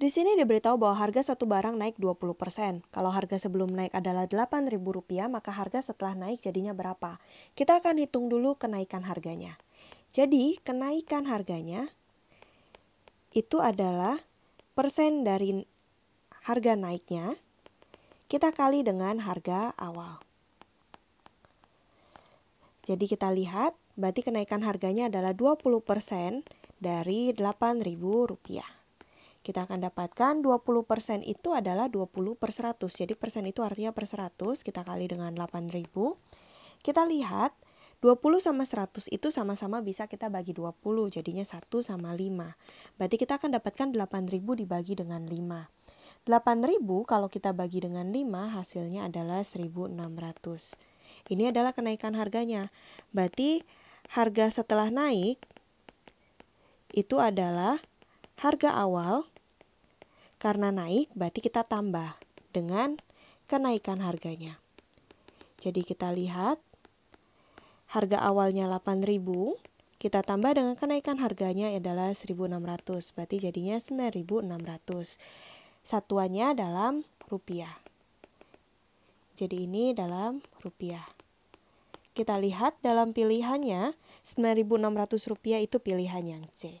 Di sini diberitahu bahwa harga satu barang naik 20%. Kalau harga sebelum naik adalah Rp8.000, maka harga setelah naik jadinya berapa? Kita akan hitung dulu kenaikan harganya. Jadi, kenaikan harganya itu adalah persen dari harga naiknya kita kali dengan harga awal. Jadi kita lihat, berarti kenaikan harganya adalah 20% dari Rp8.000 kita akan dapatkan 20% itu adalah 20 per 100. Jadi persen itu artinya per 100 kita kali dengan 8000. Kita lihat 20 sama 100 itu sama-sama bisa kita bagi 20, jadinya 1 sama 5. Berarti kita akan dapatkan 8000 dibagi dengan 5. 8000 kalau kita bagi dengan 5 hasilnya adalah 1600. Ini adalah kenaikan harganya. Berarti harga setelah naik itu adalah harga awal karena naik berarti kita tambah dengan kenaikan harganya. Jadi kita lihat harga awalnya 8.000, kita tambah dengan kenaikan harganya adalah 1.600, berarti jadinya 9.600. Satuannya dalam rupiah. Jadi ini dalam rupiah. Kita lihat dalam pilihannya 9.600 rupiah itu pilihan yang C.